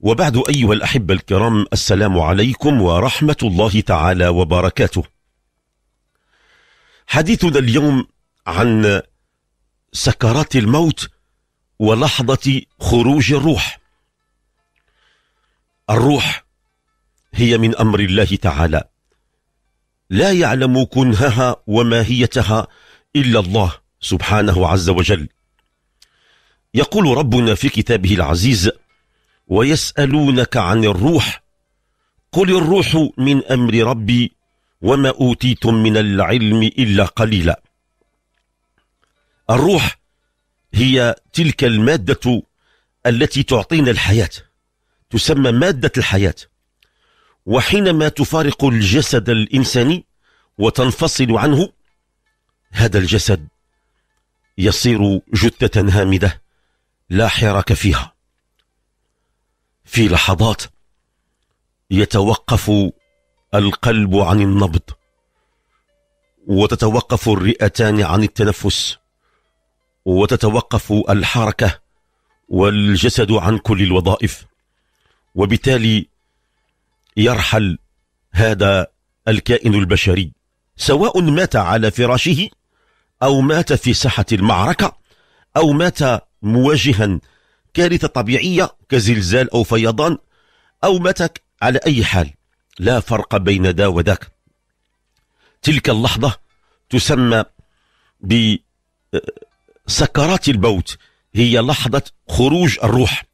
وبعد أيها الأحبة الكرام السلام عليكم ورحمة الله تعالى وبركاته حديثنا اليوم عن سكرات الموت ولحظة خروج الروح الروح هي من أمر الله تعالى لا يعلم كنهها وماهيتها إلا الله سبحانه عز وجل يقول ربنا في كتابه العزيز ويسألونك عن الروح قل الروح من أمر ربي وما أوتيتم من العلم إلا قليلا الروح هي تلك المادة التي تعطينا الحياة تسمى مادة الحياة وحينما تفارق الجسد الإنساني وتنفصل عنه هذا الجسد يصير جثة هامدة لا حراك فيها في لحظات يتوقف القلب عن النبض وتتوقف الرئتان عن التنفس وتتوقف الحركة والجسد عن كل الوظائف وبالتالي يرحل هذا الكائن البشري سواء مات على فراشه أو مات في ساحة المعركة أو مات مواجها كارثة طبيعية كزلزال أو فيضان أو متك على أي حال لا فرق بين دا وذاك تلك اللحظة تسمى بسكرات آه، الموت هي لحظة خروج الروح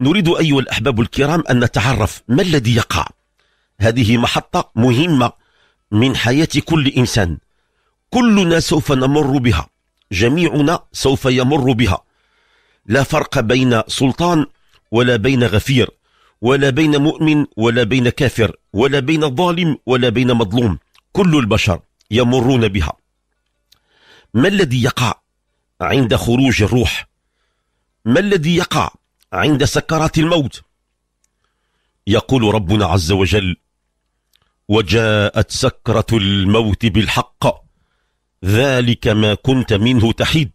نريد أيها الأحباب الكرام أن نتعرف ما الذي يقع هذه محطة مهمة من حياة كل إنسان كلنا سوف نمر بها جميعنا سوف يمر بها لا فرق بين سلطان ولا بين غفير ولا بين مؤمن ولا بين كافر ولا بين ظالم ولا بين مظلوم كل البشر يمرون بها ما الذي يقع عند خروج الروح ما الذي يقع عند سكرات الموت يقول ربنا عز وجل وجاءت سكرة الموت بالحق ذلك ما كنت منه تحيد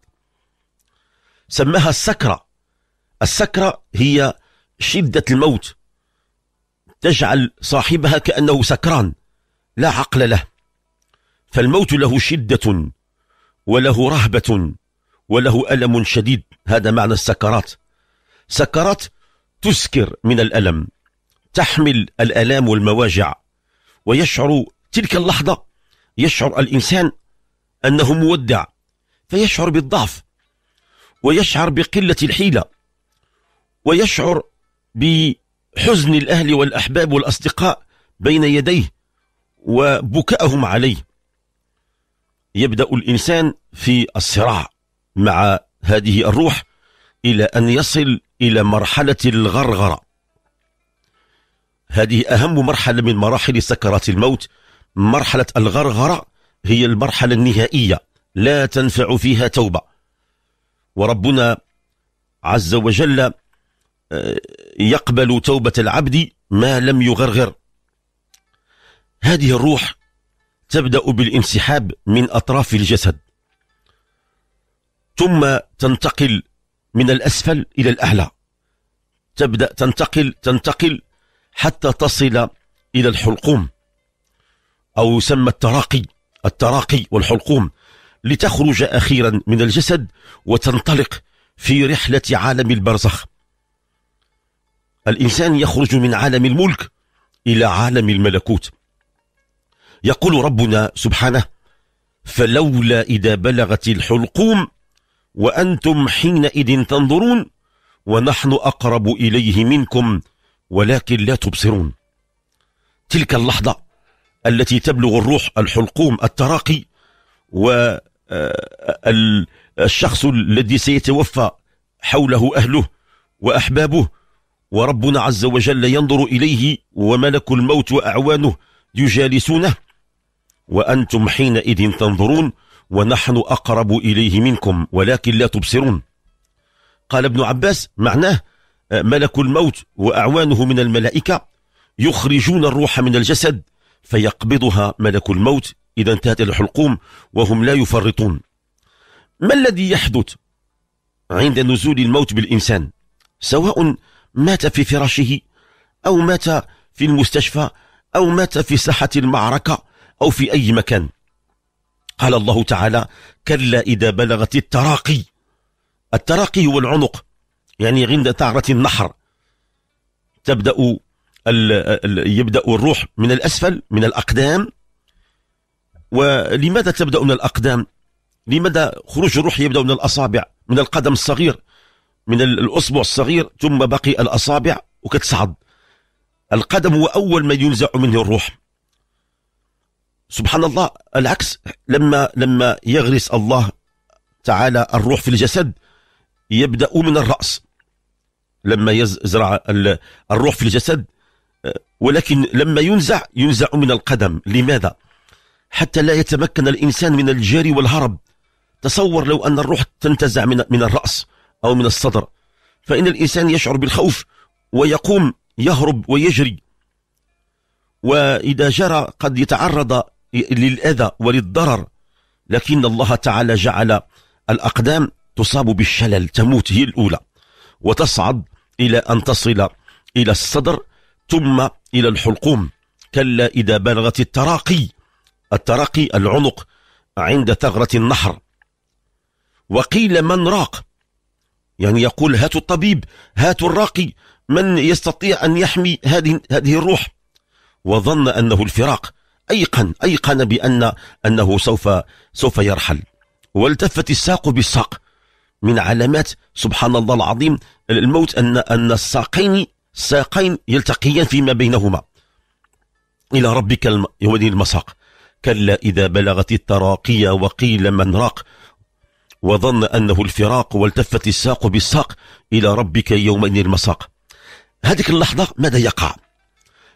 سماها السكرة السكرة هي شدة الموت تجعل صاحبها كأنه سكران لا عقل له فالموت له شدة وله رهبة وله ألم شديد هذا معنى السكرات سكرات تسكر من الألم تحمل الألام والمواجع ويشعر تلك اللحظة يشعر الإنسان أنه مودع فيشعر بالضعف ويشعر بقلة الحيلة ويشعر بحزن الأهل والأحباب والأصدقاء بين يديه وبكاءهم عليه يبدأ الإنسان في الصراع مع هذه الروح إلى أن يصل إلى مرحلة الغرغرة هذه أهم مرحلة من مراحل سكرات الموت مرحلة الغرغرة هي المرحلة النهائية لا تنفع فيها توبة وربنا عز وجل آه، يقبل توبة العبد ما لم يغرغر هذه الروح تبدأ بالانسحاب من أطراف الجسد ثم تنتقل من الأسفل إلى الأعلى تبدأ تنتقل تنتقل حتى تصل إلى الحلقوم أو يسمى التراقي التراقي والحلقوم لتخرج أخيرا من الجسد وتنطلق في رحلة عالم البرزخ الإنسان يخرج من عالم الملك إلى عالم الملكوت يقول ربنا سبحانه فلولا إذا بلغت الحلقوم وأنتم حينئذ تنظرون ونحن أقرب إليه منكم ولكن لا تبصرون تلك اللحظة التي تبلغ الروح الحلقوم التراقي والشخص الذي سيتوفى حوله أهله وأحبابه وربنا عز وجل ينظر إليه وملك الموت وأعوانه يجالسونه وأنتم حينئذ تنظرون ونحن أقرب إليه منكم ولكن لا تبصرون قال ابن عباس معناه ملك الموت وأعوانه من الملائكة يخرجون الروح من الجسد فيقبضها ملك الموت إذا انتهت إلى الحلقوم وهم لا يفرطون ما الذي يحدث عند نزول الموت بالإنسان سواء مات في فراشه أو مات في المستشفى أو مات في ساحة المعركة أو في أي مكان قال الله تعالى كلا إذا بلغت التراقي التراقي هو العنق يعني عند ثغرة النحر تبدأ الـ ال يبدأ الروح من الأسفل من الأقدام ولماذا تبدأ من الأقدام لماذا خروج الروح يبدأ من الأصابع من القدم الصغير من الأصبع الصغير ثم بقي الأصابع وكتصعد القدم هو أول ما ينزع منه الروح سبحان الله العكس لما لما يغرس الله تعالى الروح في الجسد يبدأ من الرأس لما يزرع الروح في الجسد ولكن لما ينزع ينزع من القدم لماذا؟ حتى لا يتمكن الإنسان من الجري والهرب تصور لو أن الروح تنتزع من, من الرأس أو من الصدر فإن الإنسان يشعر بالخوف ويقوم يهرب ويجري وإذا جرى قد يتعرض للأذى وللضرر لكن الله تعالى جعل الأقدام تصاب بالشلل تموت هي الأولى وتصعد إلى أن تصل إلى الصدر ثم إلى الحلقوم كلا إذا بلغت التراقي الترقي العنق عند ثغرة النحر وقيل من راق يعني يقول هاتوا الطبيب هاتوا الراقي من يستطيع أن يحمي هذه, هذه الروح وظن أنه الفراق أيقن أيقن بأن أنه سوف سوف يرحل والتفت الساق بالساق من علامات سبحان الله العظيم الموت أن أن الساقين ساقين يلتقيان فيما بينهما إلى ربك يودي المساق كلا إذا بلغت التراقي وقيل من راق وظن أنه الفراق والتفت الساق بالساق إلى ربك يومئذ المساق هذيك اللحظة ماذا يقع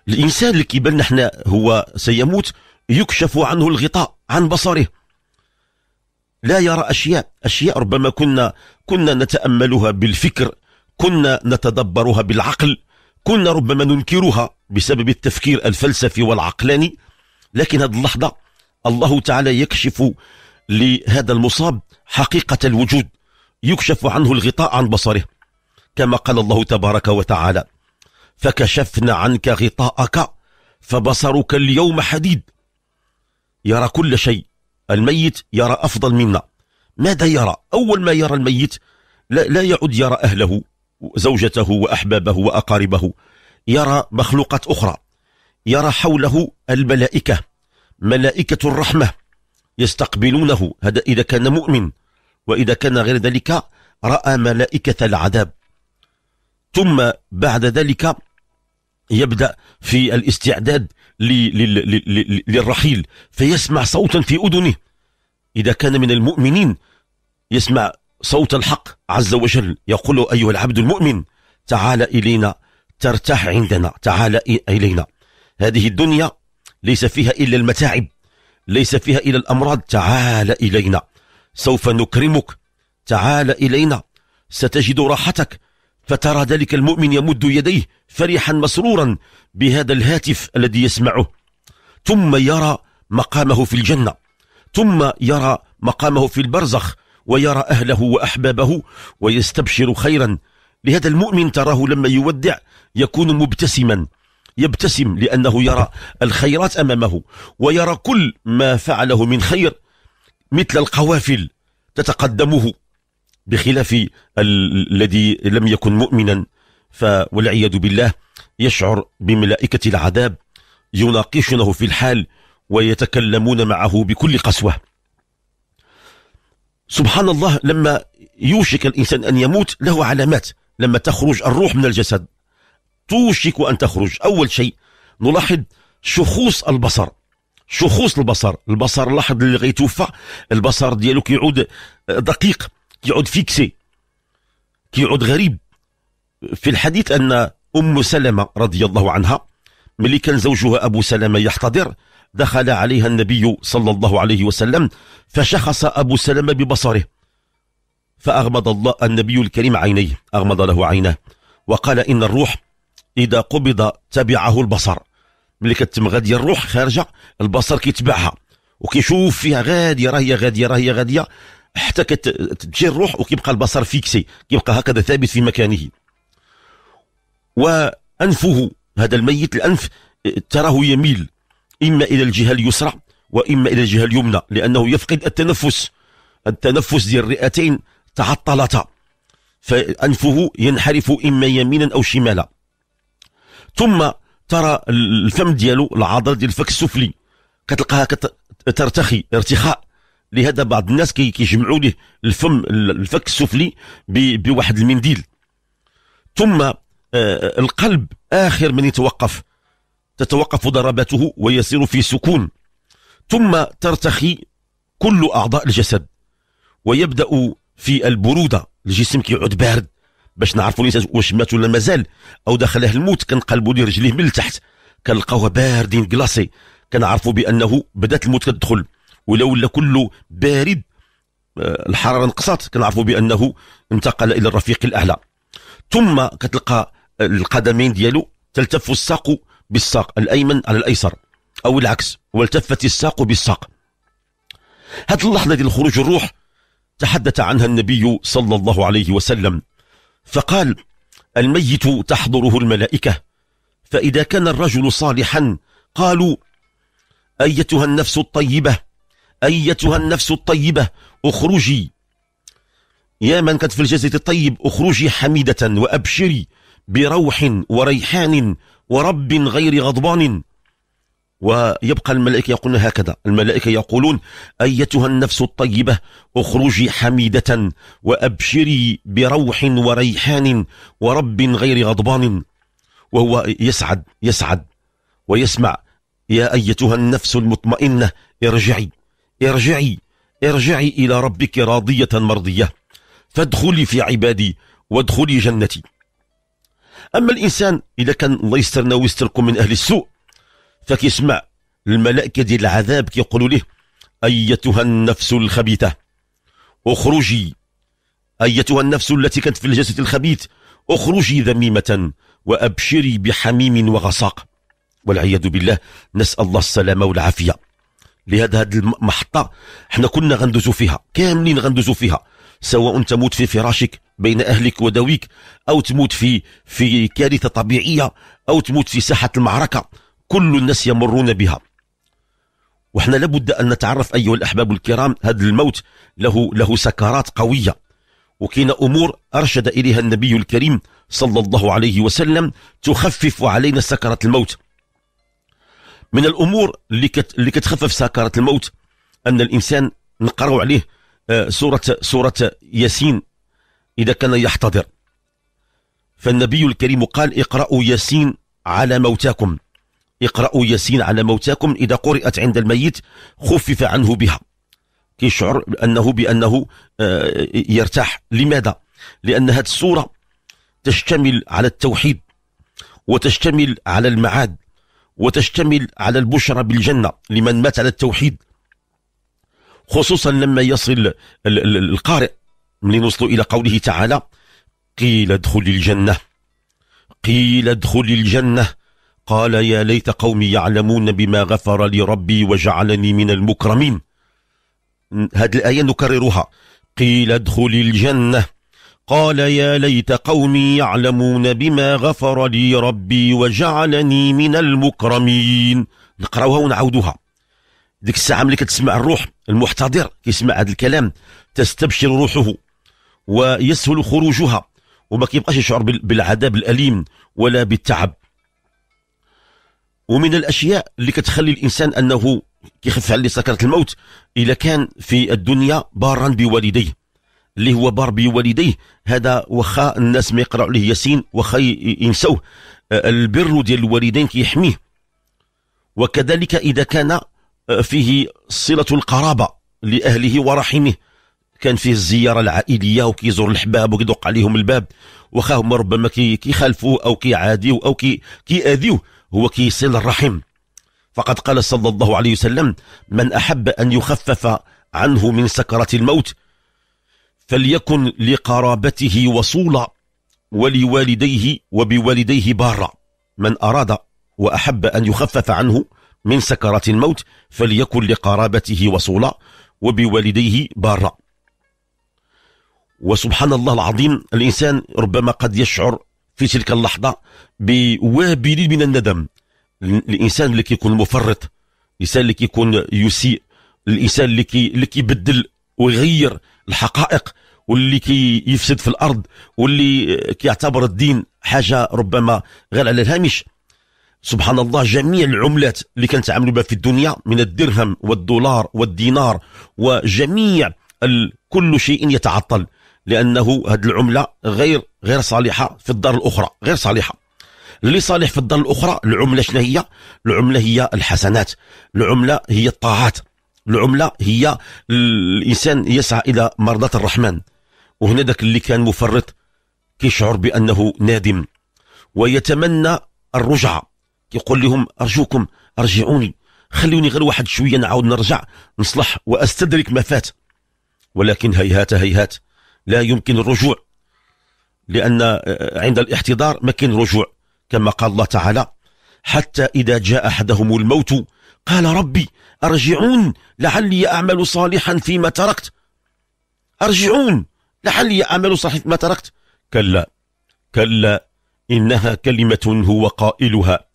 الإنسان اللي كيبان نحن هو سيموت يكشف عنه الغطاء عن بصره لا يرى أشياء أشياء ربما كنا كنا نتأملها بالفكر كنا نتدبرها بالعقل كنا ربما ننكرها بسبب التفكير الفلسفي والعقلاني لكن هذه اللحظة الله تعالى يكشف لهذا المصاب حقيقة الوجود يكشف عنه الغطاء عن بصره كما قال الله تبارك وتعالى فكشفنا عنك غطاءك فبصرك اليوم حديد يرى كل شيء الميت يرى أفضل منا ماذا يرى أول ما يرى الميت لا, لا يعد يرى أهله زوجته وأحبابه وأقاربه يرى مخلوقات أخرى يرى حوله الملائكة ملائكة الرحمة يستقبلونه هذا إذا كان مؤمن وإذا كان غير ذلك رأى ملائكة العذاب ثم بعد ذلك يبدأ في الاستعداد للرحيل فيسمع صوتا في أذنه إذا كان من المؤمنين يسمع صوت الحق عز وجل يقول أيها العبد المؤمن تعال إلينا ترتاح عندنا تعال إلينا هذه الدنيا ليس فيها إلا المتاعب ليس فيها إلا الأمراض تعال إلينا سوف نكرمك تعال إلينا ستجد راحتك فترى ذلك المؤمن يمد يديه فرحا مسرورا بهذا الهاتف الذي يسمعه ثم يرى مقامه في الجنة ثم يرى مقامه في البرزخ ويرى أهله وأحبابه ويستبشر خيرا لهذا المؤمن تراه لما يودع يكون مبتسما يبتسم لأنه يرى الخيرات أمامه ويرى كل ما فعله من خير مثل القوافل تتقدمه بخلاف الذي لم يكن مؤمنا فوالعياذ بالله يشعر بملائكة العذاب يناقشونه في الحال ويتكلمون معه بكل قسوة سبحان الله لما يوشك الإنسان أن يموت له علامات لما تخرج الروح من الجسد توشك أن تخرج أول شيء نلاحظ شخوص البصر شخوص البصر البصر لاحظ اللي غيتوفى البصر ديالو كيعود آه، دقيق كيعود فيكسي كيعود غريب في الحديث أن أم سلمة رضي الله عنها ملي كان زوجها أبو سلمة يحتضر دخل عليها النبي صلى الله عليه وسلم فشخص أبو سلمة ببصره فأغمض الله النبي الكريم عينيه أغمض له عيناه وقال إن الروح اذا قبض تبعه البصر ملي كتم غاديه الروح خارجه البصر كيتبعها وكيشوف فيها غاديه راهي غاديه راهي غاديه حتى كتجي الروح وكيبقى البصر فيكسي كيبقى هكذا ثابت في مكانه وانفه هذا الميت الانف تراه يميل اما الى الجهه اليسرى واما الى الجهه اليمنى لانه يفقد التنفس التنفس ديال الرئتين تعطلتا فانفه ينحرف اما يمينا او شمالا ثم ترى الفم ديالو العضله ديال الفك السفلي كتلقاها ترتخي ارتخاء لهذا بعض الناس كيجمعوا ليه الفم الفك السفلي بواحد المنديل ثم آه، القلب آخر من يتوقف تتوقف ضرباته ويسير في سكون ثم ترتخي كل أعضاء الجسد ويبدأ في البرودة الجسم كيعود بارد باش نعرفوا الانسان واش مات ولا مازال او دخله الموت كنقلبوا ليه رجليه من التحت كنلقاوها باردين كلاصي كنعرفوا بانه بدات الموت كتدخل ولا ولا كله بارد آه، الحراره نقصت كنعرفوا بانه انتقل الى الرفيق الاعلى ثم كتلقى القدمين ديالو تلتف الساق بالساق الايمن على الايسر او العكس والتفت الساق بالساق هذه اللحظه ديال خروج الروح تحدث عنها النبي صلى الله عليه وسلم فقال الميت تحضره الملائكة فإذا كان الرجل صالحا قالوا أيتها النفس الطيبة أيتها النفس الطيبة اخرجي يا من كانت في الجزيره الطيب اخرجي حميدة وأبشري بروح وريحان ورب غير غضبان ويبقى الملائكة يقولون هكذا الملائكة يقولون أيتها النفس الطيبة اخرجي حميدة وأبشري بروح وريحان ورب غير غضبان وهو يسعد يسعد ويسمع يا أيتها النفس المطمئنة ارجعي ارجعي ارجعي إلى ربك راضية مرضية فادخلي في عبادي وادخلي جنتي أما الإنسان إذا كان الله يسترنا ويستركم من أهل السوء فكيسمع الملائكة ديال العذاب كيقولوا ليه أيتها النفس الخبيثة اخرجي أيتها النفس التي كانت في الجسد الخبيث اخرجي ذميمة وأبشري بحميم وغصاق والعياذ بالله نسأل الله السلامة والعافية لهذا هذه المحطة احنا كنا غندوزو فيها كاملين غندوزو فيها سواء تموت في فراشك بين أهلك ودويك أو تموت في في كارثة طبيعية أو تموت في ساحة المعركة كل الناس يمرون بها وحنا لابد أن نتعرف أيها الأحباب الكرام هذا الموت له, له سكرات قوية وكاين أمور أرشد إليها النبي الكريم صلى الله عليه وسلم تخفف علينا سكرة الموت من الأمور اللي, كت اللي كتخفف سكرة الموت أن الإنسان نقرأ عليه آه، سورة, سورة ياسين إذا كان يحتضر فالنبي الكريم قال اقرأوا ياسين على موتاكم اقرأوا ياسين على موتاكم إذا قرأت عند الميت خفف عنه بها كيشعر أنه بأنه آه، يرتاح لماذا؟ لأن هذه السورة تشتمل على التوحيد وتشتمل على المعاد وتشتمل على البشرى بالجنة لمن مات على التوحيد خصوصا لما يصل القارئ من وصلوا إلى قوله تعالى قيل ادخل الجنة قيل ادخل الجنة قال يا ليت قومي يعلمون بما غفر لي ربي وجعلني من المكرمين هذه الآية نكررها قيل ادخل الجنة قال يا ليت قومي يعلمون بما غفر لي ربي وجعلني من المكرمين نقراوها ونعودها ديك الساعة ملي كتسمع الروح المحتضر كيسمع هذا الكلام تستبشر روحه ويسهل خروجها وما كيبقاش يشعر بالعذاب الأليم ولا بالتعب ومن الاشياء اللي كتخلي الانسان انه كيخف عليه سكره الموت الا كان في الدنيا بارا بوالديه اللي هو بار بوالديه هذا واخا الناس ما يقراوا عليه ياسين واخا ينسوه البر ديال الوالدين كيحميه وكذلك اذا كان فيه صله القرابه لاهله ورحمه كان فيه الزياره العائليه وكيزور الحباب وكيدق عليهم الباب واخا هما ربما كيخالفوه او كيعاديوه او كيأذيوه كي هو كيصل الرحم فقد قال صلى الله عليه وسلم من أحب أن يخفف عنه من سكرة الموت فليكن لقرابته وصولا ولوالديه وبوالديه بارا من أراد وأحب أن يخفف عنه من سكرة الموت فليكن لقرابته وصولا وبوالديه بارا وسبحان الله العظيم الإنسان ربما قد يشعر في تلك اللحظة بوابل من الندم الإنسان اللي كيكون مفرط الإنسان اللي كيكون يسيء الإنسان اللي كي اللي كيبدل ويغير الحقائق واللي كي في الأرض واللي كيعتبر الدين حاجة ربما غير على الهامش سبحان الله جميع العملات اللي كنتعاملوا بها في الدنيا من الدرهم والدولار والدينار وجميع كل شيء يتعطل لانه هذه العمله غير غير صالحه في الدار الاخرى غير صالحه اللي صالح في الدار الاخرى العمله شنو هي العمله هي الحسنات العمله هي الطاعات العمله هي الانسان يسعى الى مرضاه الرحمن وهنا ذاك اللي كان مفرط كيشعر بانه نادم ويتمنى الرجعه يقول لهم ارجوكم ارجعوني خلوني غير واحد شويه نعاود نرجع نصلح واستدرك ما فات ولكن هيهات هيهات لا يمكن الرجوع لأن آه، عند الاحتضار ما كاين رجوع كما قال الله تعالى حتى إذا جاء أحدهم الموت قال ربي أرجعون لعلي أعمل صالحا فيما تركت أرجعون لعلي أعمل صالحا فيما تركت كلا كلا إنها كلمة هو قائلها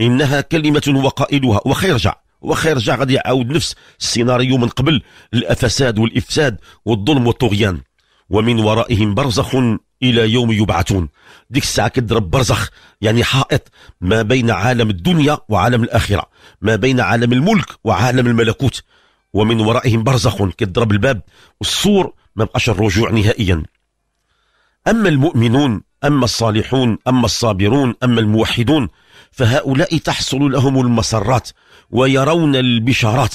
إنها كلمة هو قائلها وخيرجع وخيرجع غادي يعاود نفس السيناريو من قبل الفساد والإفساد والظلم والطغيان ومن ورائهم برزخ إلى يوم يبعثون ديك الساعة كيضرب برزخ يعني حائط ما بين عالم الدنيا وعالم الآخرة ما بين عالم الملك وعالم الملكوت ومن ورائهم برزخ كيضرب الباب والسور ما بقاش الرجوع نهائيا أما المؤمنون أما الصالحون أما الصابرون أما الموحدون فهؤلاء تحصل لهم المسرات ويرون البشارات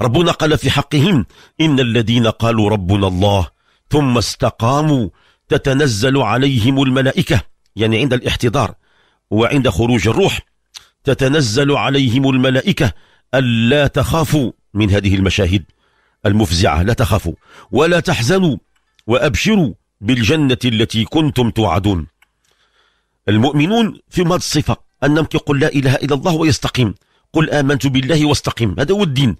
ربنا قال في حقهم إن الذين قالوا ربنا الله ثم استقاموا تتنزل عليهم الملائكة يعني عند الاحتضار وعند خروج الروح تتنزل عليهم الملائكة ألا تخافوا من هذه المشاهد المفزعة لا تخافوا ولا تحزنوا وأبشروا بالجنة التي كنتم توعدون المؤمنون في مد الصفة أنهم يقول لا إله إلا الله ويستقيم قل آمنت بالله واستقيم هذا هو الدين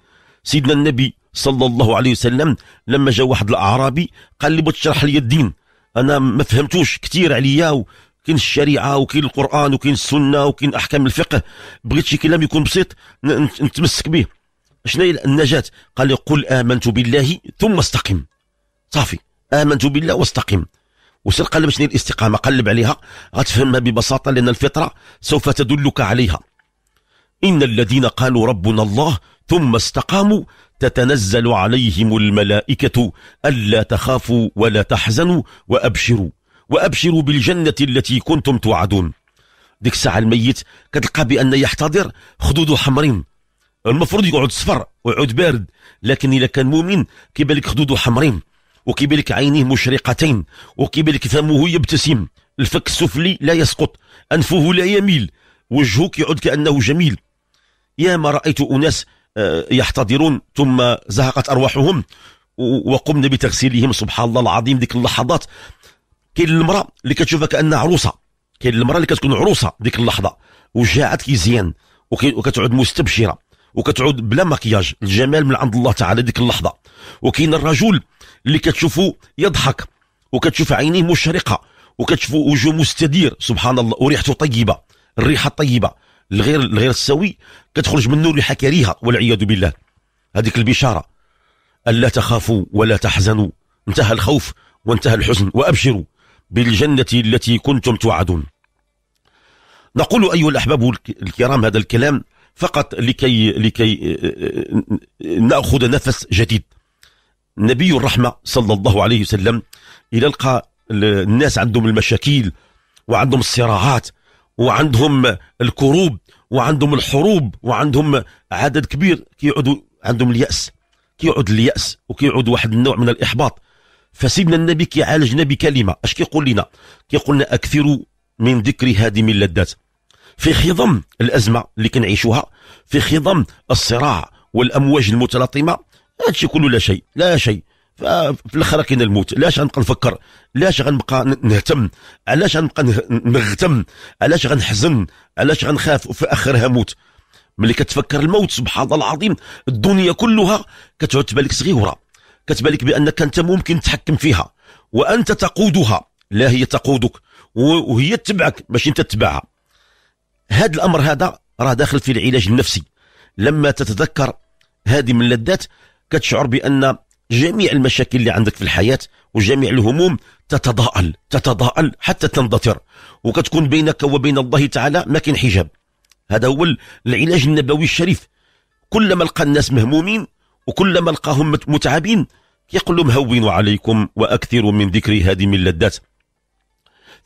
سيدنا النبي صلى الله عليه وسلم لما جاء واحد الاعرابي قال لي بغيت تشرح لي الدين انا ما فهمتوش كثير عليا كاين الشريعه وكاين القران وكاين السنه وكاين احكام الفقه بغيت شي كلام يكون بسيط نتمسك به شنو هي النجاه قال لي قل امنت بالله ثم استقم صافي امنت بالله واستقم وسير قلب شنو الاستقامه قلب عليها غتفهمها ببساطه لان الفطره سوف تدلك عليها ان الذين قالوا ربنا الله ثم استقاموا تتنزل عليهم الملائكة ألا تخافوا ولا تحزنوا وأبشروا وأبشروا بالجنة التي كنتم توعدون ديك الساعة الميت كتلقى بأن يحتضر خدوده حمرين المفروض يقعد صفر ويقعد بارد لكن إذا كان مؤمن كيبالك خدوده حمرين وكيبالك عينيه مشرقتين وكيبالك فمه يبتسم الفك السفلي لا يسقط أنفه لا يميل وجهه كيعود كأنه جميل يا ما رأيت أناس يحتضرون ثم زهقت أرواحهم وقمنا بتغسيلهم سبحان الله العظيم ديك اللحظات كاين المرأة اللي كتشوفها كأنها عروسة كاين المرأة اللي كتكون عروسة ديك اللحظة وجاعت كيزيان وكتعود مستبشرة وكتعود بلا مكياج الجمال من عند الله تعالى ديك اللحظة وكاين الرجل اللي كتشوفه يضحك وكتشوف عينيه مشرقة وكتشوف وجهه مستدير سبحان الله وريحته طيبة الريحة الطيبة الغير الغير السوي كتخرج منه ريحه كريهه والعياذ بالله هذيك البشاره الا تخافوا ولا تحزنوا انتهى الخوف وانتهى الحزن وابشروا بالجنه التي كنتم توعدون نقول ايها الاحباب الكرام هذا الكلام فقط لكي لكي آه، آه، آه، ناخذ نفس جديد نبي الرحمه صلى الله عليه وسلم الى لقى الناس عندهم المشاكل وعندهم الصراعات وعندهم الكروب وعندهم الحروب وعندهم عدد كبير كيعودوا عندهم اليأس كيعود اليأس وكيعود واحد النوع من الإحباط فسيدنا النبي كيعالجنا بكلمة اش كيقول لنا كيقول لنا أكثروا من ذكر هادم اللذات في خضم الأزمة اللي كنعيشوها في خضم الصراع والأمواج المتلاطمة هادشي كله لا شيء لا شيء ففي الاخر كاين الموت علاش غنبقى نفكر علاش غنبقى نهتم علاش غنبقى نغتم علاش غنحزن علاش غنخاف وفي اخرها موت ملي كتفكر الموت سبحان الله العظيم الدنيا كلها كتعود تبان صغيره كتبان لك بانك انت ممكن تتحكم فيها وانت تقودها لا هي تقودك وهي تتبعك ماشي انت تتبعها هذا الامر هذا راه داخل في العلاج النفسي لما تتذكر هذه من اللذات كتشعر بان جميع المشاكل اللي عندك في الحياة وجميع الهموم تتضاءل تتضاءل حتى تندثر وكتكون بينك وبين الله تعالى ما كاين حجاب هذا هو العلاج النبوي الشريف كلما لقى الناس مهمومين وكلما لقاهم متعبين يقول لهم هونوا عليكم واكثروا من ذكر هذه اللذات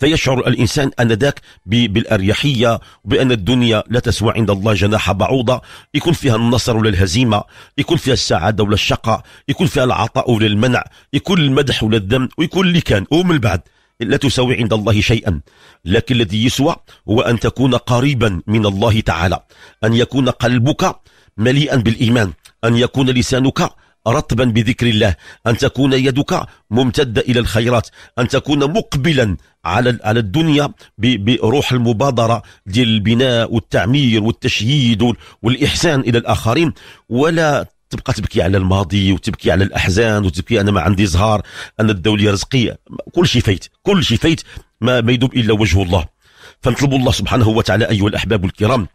فيشعر الإنسان أنذاك بالأريحية بأن الدنيا لا تسوى عند الله جناح بعوضة يكون فيها النصر ولا الهزيمة يكون فيها السعادة ولا الشقاء يكون فيها العطاء ولا المنع يكون المدح ولا الذم ويكون اللي كان ومن بعد لا تساوي عند الله شيئا لكن الذي يسوى هو أن تكون قريبا من الله تعالى أن يكون قلبك مليئا بالإيمان أن يكون لسانك رطبا بذكر الله أن تكون يدك ممتدة إلى الخيرات أن تكون مقبلا على على الدنيا بروح المبادرة ديال البناء والتعمير والتشييد والإحسان إلى الآخرين ولا تبقى تبكي على الماضي وتبكي على الأحزان وتبكي أنا ما عندي زهار أنا الدولة رزقية كل شيء فايت كل شيء فايت ما يدوب إلا وجه الله فنطلب الله سبحانه وتعالى أيها الأحباب الكرام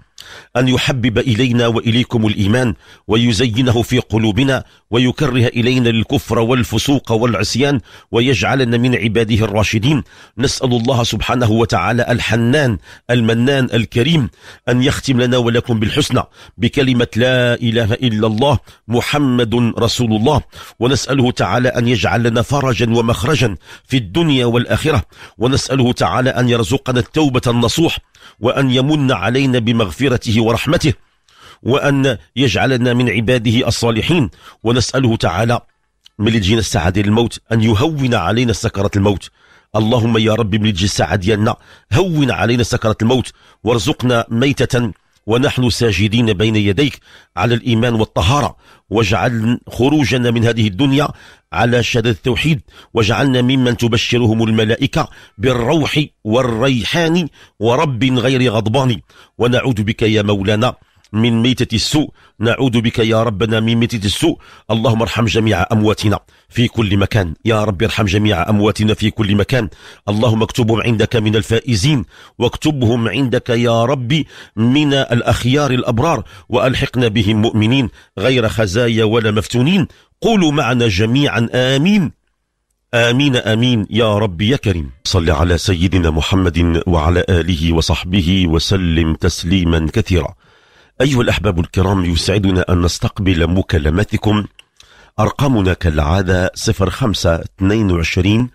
أن يحبب إلينا وإليكم الإيمان ويزينه في قلوبنا ويكره إلينا الكفر والفسوق والعصيان ويجعلنا من عباده الراشدين نسأل الله سبحانه وتعالى الحنان المنان الكريم أن يختم لنا ولكم بالحسنى بكلمة لا إله إلا الله محمد رسول الله ونسأله تعالى أن يجعل لنا فرجا ومخرجا في الدنيا والآخرة ونسأله تعالى أن يرزقنا التوبة النصوح وأن يمن علينا بمغفرته ورحمته وأن يجعلنا من عباده الصالحين ونسأله تعالى من ملجين السعادة للموت أن يهون علينا سكرة الموت اللهم يا رب ملج السعادة لنا هون علينا سكرة الموت وارزقنا ميتة ونحن ساجدين بين يديك على الإيمان والطهارة واجعل خروجنا من هذه الدنيا على شهادة التوحيد واجعلنا ممن تبشرهم الملائكة بالروح والريحان ورب غير غضبان ونعوذ بك يا مولانا من ميتة السوء نعوذ بك يا ربنا من ميتة السوء اللهم ارحم جميع أمواتنا في كل مكان يا رب ارحم جميع أمواتنا في كل مكان اللهم اكتبهم عندك من الفائزين واكتبهم عندك يا ربي من الأخيار الأبرار وألحقنا بهم مؤمنين غير خزايا ولا مفتونين قولوا معنا جميعا آمين آمين آمين يا رب يا كريم صل على سيدنا محمد وعلى آله وصحبه وسلم تسليما كثيرا أيها الأحباب الكرام يسعدنا أن نستقبل مكالماتكم أرقامنا كالعادة صفر خمسة اثنين وعشرين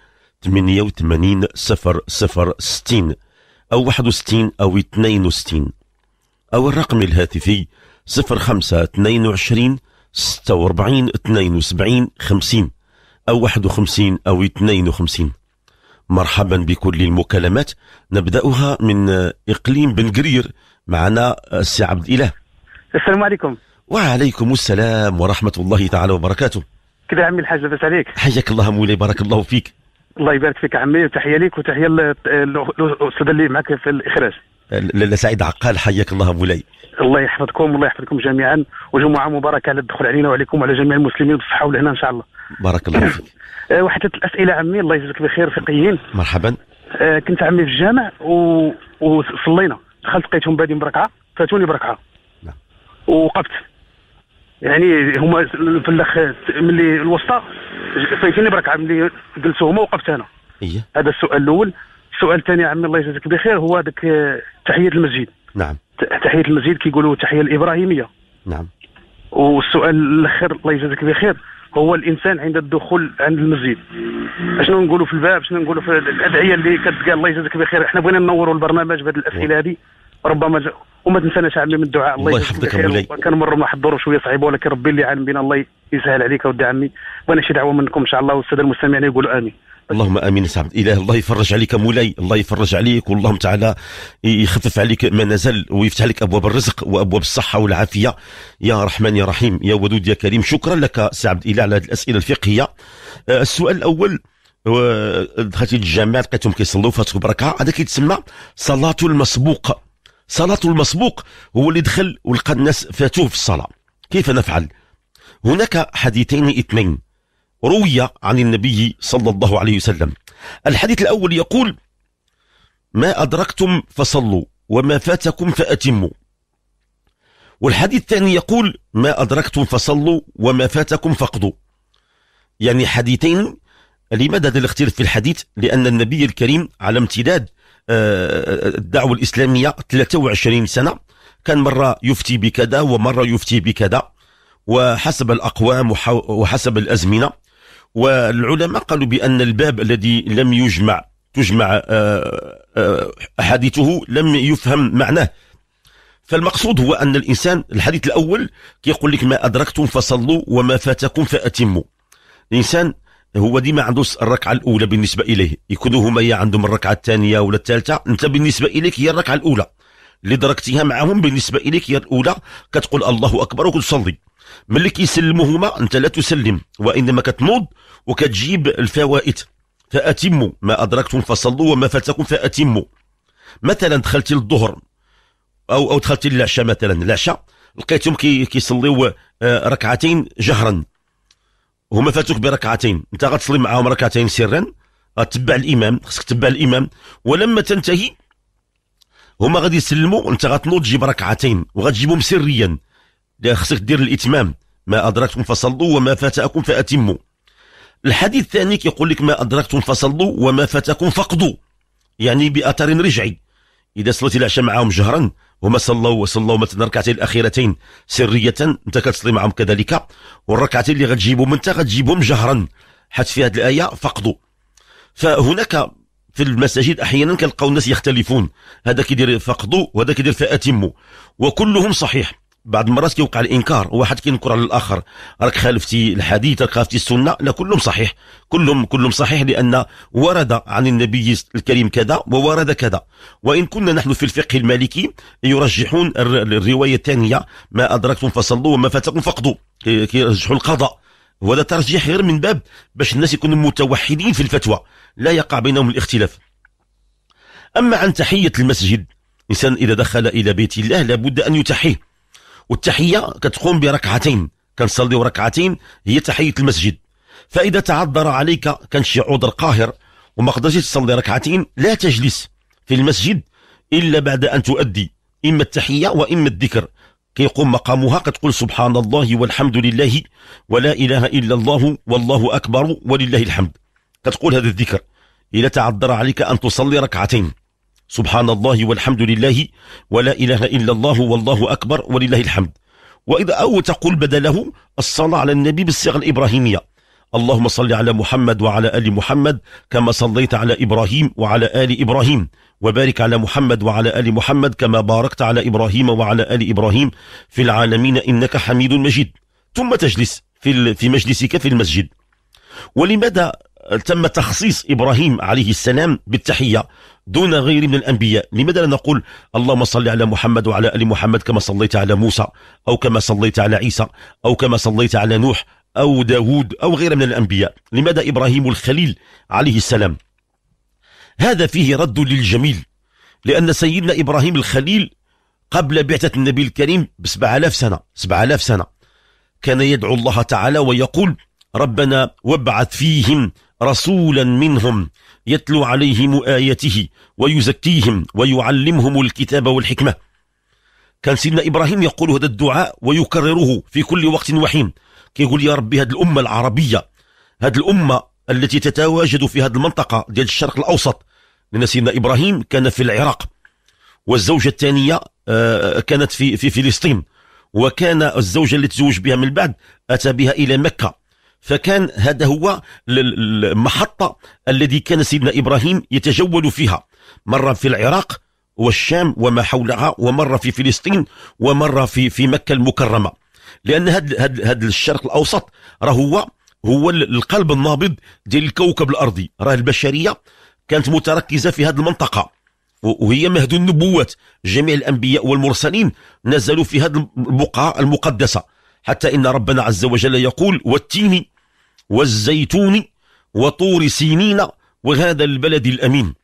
ثمانية وثمانين صفر صفر ستين أو واحد وستين أو اثنين وستين أو الرقم الهاتفي صفر خمسة اثنين وعشرين ستة واربعين اثنين وسبعين خمسين أو واحد وخمسين أو اثنين وخمسين مرحبا بكل المكالمات نبدأها من إقليم بنقرير معنا السي عبد الاله السلام عليكم وعليكم السلام ورحمه الله تعالى وبركاته كده عمي الحاج لاباس عليك حياك الله مولاي بارك الله فيك الله يبارك فيك عمي وتحيه ليك وتحيه الاستاذ اللي معك في الاخراج لاله سعيد عقال حياك الله مولاي الله يحفظكم والله يحفظكم جميعا وجمعه مباركه على الدخول علينا وعليكم وعلى جميع المسلمين بالصحه والهنا ان شاء الله بارك الله فيك آه، واحدة الاسئله عمي الله يجزيك بخير فقيين مرحبا آه، كنت عمي في الجامع و... وصلينا دخلت لقيتهم بادين بركعه فاتوني بركعه نعم. ووقفت يعني هما في الاخ ملي الوسطى فايتيني بركعه ملي جلسوا هما وقفت انا إيه؟ هذا السؤال الاول السؤال الثاني عمي الله يجازيك بخير هو ذاك تحيه المسجد نعم تحيه المسجد كيقولوا تحيه الابراهيميه نعم والسؤال الاخر الله يجازيك بخير هو الانسان عند الدخول عند المسجد شنو نقولوا في الباب شنو نقولوا في الادعيه اللي كتقال الله يجازيك بخير احنا بغينا ننوروا البرنامج بهذه الاسئله هذه ربما ج... وما تنساناش عمي من الدعاء الله, يحفظك يحفظك مولاي كنمر مع حضور شويه صعيبه ولكن ربي اللي عالم بنا الله يسهل عليك ودي عمي وانا شي دعوه منكم ان شاء الله والساده المستمعين يقولوا امين اللهم امين سعد الاله الله يفرج عليك مولاي الله يفرج عليك والله تعالى يخفف عليك ما نزل ويفتح لك ابواب الرزق وابواب الصحه والعافيه يا رحمن يا رحيم يا ودود يا كريم شكرا لك سي عبد الاله على هذه الاسئله الفقهيه آه، السؤال الاول دخلتي للجامع لقيتهم كيصلوا فاتك بركه هذا كيتسمى صلاه المسبوق صلاة المسبوق هو اللي دخل ولقى الناس فاتوه في الصلاة كيف نفعل هناك حديثين اثنين روي عن النبي صلى الله عليه وسلم الحديث الأول يقول ما أدركتم فصلوا وما فاتكم فأتموا والحديث الثاني يقول ما أدركتم فصلوا وما فاتكم فقدوا يعني حديثين لماذا هذا الاختلاف في الحديث لأن النبي الكريم على امتداد الدعوة الإسلامية 23 سنة كان مرة يفتي بكذا ومرة يفتي بكذا وحسب الأقوام وحسب الأزمنة والعلماء قالوا بأن الباب الذي لم يجمع تجمع آه، آه، أحاديثه لم يفهم معناه فالمقصود هو أن الإنسان الحديث الأول كيقول لك ما أدركتم فصلوا وما فاتكم فأتموا الإنسان هو ديما عنده الركعه الاولى بالنسبه اليه يكونوا هما يا عندهم الركعه الثانيه ولا الثالثه انت بالنسبه اليك هي الركعه الاولى اللي دركتيها معاهم بالنسبه اليك هي الاولى كتقول الله اكبر وكتصلي ملي كيسلموا هما انت لا تسلم وانما كتنوض وكتجيب الفوائت فاتموا ما ادركتم فصلوا وما فاتكم فاتموا مثلا دخلتي للظهر او او دخلتي للعشاء مثلا العشاء لقيتهم كيصليو آه، ركعتين جهرا هما فاتوك بركعتين انت غتصلي معاهم ركعتين سرا غتبع الامام خصك تبع الامام ولما تنتهي هما غادي يسلموا انت غتنوض تجيب ركعتين وغتجيبهم سريا خصك دير الاتمام ما ادركتم فصلوا وما فاتكم فاتموا الحديث الثاني كيقول لك ما ادركتم فصلوا وما فاتكم فقدوا يعني باثر رجعي اذا صليتي العشاء معاهم جهرا هما صلوا وصلوا مثلا الركعتين الاخيرتين سريه انت كتصلي معهم كذلك والركعتين اللي غتجيبهم انت غتجيبهم جهرا حيت في هذه الايه فقدوا فهناك في المساجد احيانا كنلقاو الناس يختلفون هذا كيدير فقدوا وهذا كيدير فاتموا وكلهم صحيح بعض المرات كيوقع الانكار واحد كينكر على الاخر راك خالفتي الحديث راك خالفتي السنه لا كلهم صحيح كلهم كلهم صحيح لان ورد عن النبي الكريم كذا وورد كذا وان كنا نحن في الفقه المالكي يرجحون الروايه الثانيه ما ادركتم فصلوا وما فاتكم فقدوا كيرجحوا القضاء وهذا ترجيح غير من باب باش الناس يكونوا متوحدين في الفتوى لا يقع بينهم الاختلاف اما عن تحيه المسجد الانسان اذا دخل الى بيت الله لابد ان يتحيه والتحية كتقوم بركعتين كنصليو ركعتين هي تحية المسجد فإذا تعذر عليك كان شي عذر قاهر وما قدرتش تصلي ركعتين لا تجلس في المسجد إلا بعد أن تؤدي إما التحية وإما الذكر كيقوم مقامها كتقول سبحان الله والحمد لله ولا إله إلا الله والله أكبر ولله الحمد كتقول هذا الذكر إذا تعذر عليك أن تصلي ركعتين سبحان الله والحمد لله ولا إله إلا الله والله أكبر ولله الحمد وإذا أو تقول بدله الصلاة على النبي بالصيغة الإبراهيمية اللهم صل على محمد وعلى آل محمد كما صليت على إبراهيم وعلى آل إبراهيم وبارك على محمد وعلى آل محمد كما باركت على إبراهيم وعلى آل إبراهيم في العالمين إنك حميد مجيد ثم تجلس في في مجلسك في المسجد ولماذا تم تخصيص إبراهيم عليه السلام بالتحية دون غير من الأنبياء لماذا لا نقول اللهم صل على محمد وعلى آل محمد كما صليت على موسى أو كما صليت على عيسى أو كما صليت على نوح أو داود أو غيره من الأنبياء لماذا إبراهيم الخليل عليه السلام هذا فيه رد للجميل لأن سيدنا إبراهيم الخليل قبل بعثة النبي الكريم ب 7000 سنة 7000 سنة كان يدعو الله تعالى ويقول ربنا وابعث فيهم رسولا منهم يتلو عليهم آياته ويزكيهم ويعلمهم الكتاب والحكمة كان سيدنا إبراهيم يقول هذا الدعاء ويكرره في كل وقت وحين كيقول يا ربي هذه الأمة العربية هذه الأمة التي تتواجد في هذه المنطقة ديال الشرق الأوسط لأن سيدنا إبراهيم كان في العراق والزوجة الثانية آه، كانت في في فلسطين وكان الزوجة التي تزوج بها من بعد أتى بها إلى مكة فكان هذا هو المحطة الذي كان سيدنا إبراهيم يتجول فيها مرة في العراق والشام وما حولها ومرة في فلسطين ومرة في, في مكة المكرمة لأن هذا الشرق الأوسط راه هو هو القلب النابض ديال الكوكب الأرضي راه البشرية كانت متركزة في هذه المنطقة وهي مهد النبوات جميع الأنبياء والمرسلين نزلوا في هذه البقعة المقدسة حتى إن ربنا عز وجل يقول والتين والزيتون وطور سينين وهذا البلد الأمين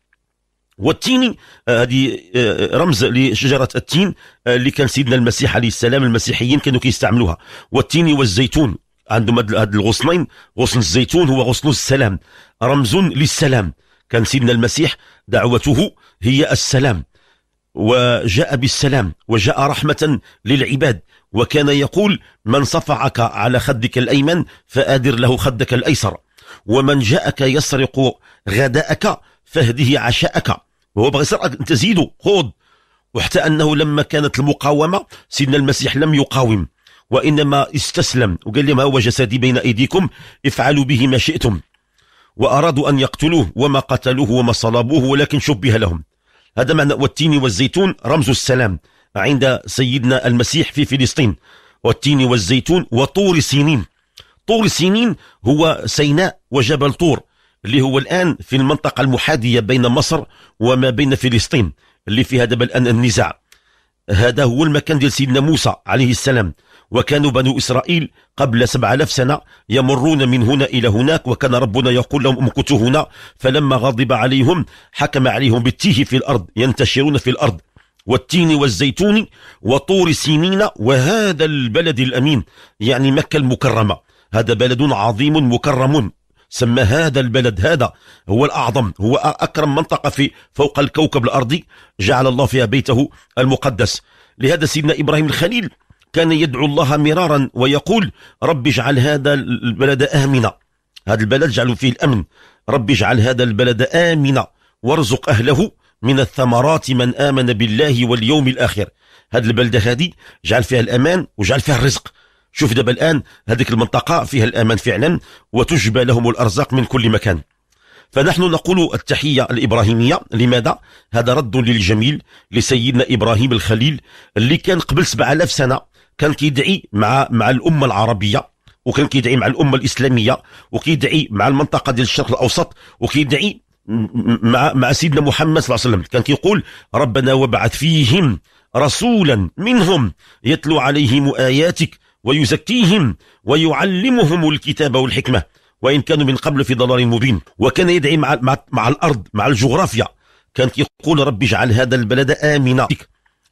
والتين آه، هذه آه، آه، رمز لشجرة التين اللي كان سيدنا المسيح عليه السلام المسيحيين كانوا كيستعملوها والتين والزيتون عندهم هاد الغصنين غصن الزيتون هو غصن السلام رمز للسلام كان سيدنا المسيح دعوته هي السلام وجاء بالسلام وجاء رحمة للعباد وكان يقول من صفعك على خدك الأيمن فآدر له خدك الأيسر ومن جاءك يسرق غداءك فهده عشاءك وهو بغى يسرقك أنت زيده خذ وحتى أنه لما كانت المقاومة سيدنا المسيح لم يقاوم وإنما استسلم وقال لهم هو جسدي بين أيديكم افعلوا به ما شئتم وأرادوا أن يقتلوه وما قتلوه وما صلبوه ولكن شبه لهم هذا معنى والتين والزيتون رمز السلام عند سيدنا المسيح في فلسطين والتين والزيتون وطور سينين طور سينين هو سيناء وجبل طور اللي هو الآن في المنطقة المحادية بين مصر وما بين فلسطين اللي فيها دابا الآن النزاع هذا هو المكان ديال سيدنا موسى عليه السلام وكانوا بنو إسرائيل قبل سبع آلاف سنة يمرون من هنا إلى هناك وكان ربنا يقول لهم امكتوا هنا فلما غضب عليهم حكم عليهم بالتيه في الأرض ينتشرون في الأرض والتين والزيتون وطور سينين وهذا البلد الأمين يعني مكة المكرمة هذا بلد عظيم مكرم سمى هذا البلد هذا هو الأعظم هو أكرم منطقة في فوق الكوكب الأرضي جعل الله فيها بيته المقدس لهذا سيدنا إبراهيم الخليل كان يدعو الله مرارا ويقول رب اجعل هذا البلد آمنا هذا البلد جعل فيه الأمن رب اجعل هذا البلد آمنا وارزق أهله من الثمرات من آمن بالله واليوم الآخر هذه البلدة هذه جعل فيها الأمان وجعل فيها الرزق شوف دابا الآن هذيك المنطقة فيها الأمان فعلا وتجبى لهم الأرزاق من كل مكان فنحن نقول التحية الإبراهيمية لماذا؟ هذا رد للجميل لسيدنا إبراهيم الخليل اللي كان قبل 7000 سنة كان كيدعي مع مع الأمة العربية وكان كيدعي مع الأمة الإسلامية وكيدعي مع المنطقة ديال الشرق الأوسط وكيدعي مع مع سيدنا محمد صلى الله عليه وسلم كان كيقول ربنا وابعث فيهم رسولا منهم يتلو عليهم آياتك ويزكيهم ويعلمهم الكتاب والحكمة وإن كانوا من قبل في ضلال مبين وكان يدعي مع, مع, مع الأرض مع الجغرافيا كان كيقول ربي اجعل هذا البلد آمنا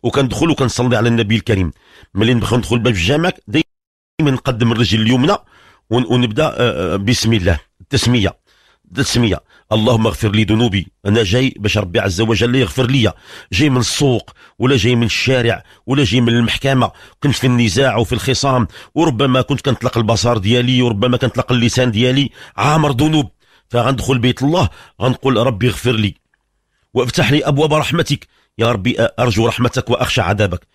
وكندخل وكنصلي على النبي الكريم ملي ندخل ندخل باب الجامع دائما نقدم الرجل اليمنى ونبدا آه، آه، بسم الله التسميه التسميه اللهم اغفر لي ذنوبي انا جاي باش ربي عز وجل يغفر لي جاي من السوق ولا جاي من الشارع ولا جاي من المحكمه كنت في النزاع وفي الخصام وربما كنت كنطلق البصر ديالي وربما كنطلق اللسان ديالي عامر ذنوب فغندخل بيت الله غنقول ربي اغفر لي وافتح لي ابواب رحمتك يا ربي ارجو رحمتك واخشى عذابك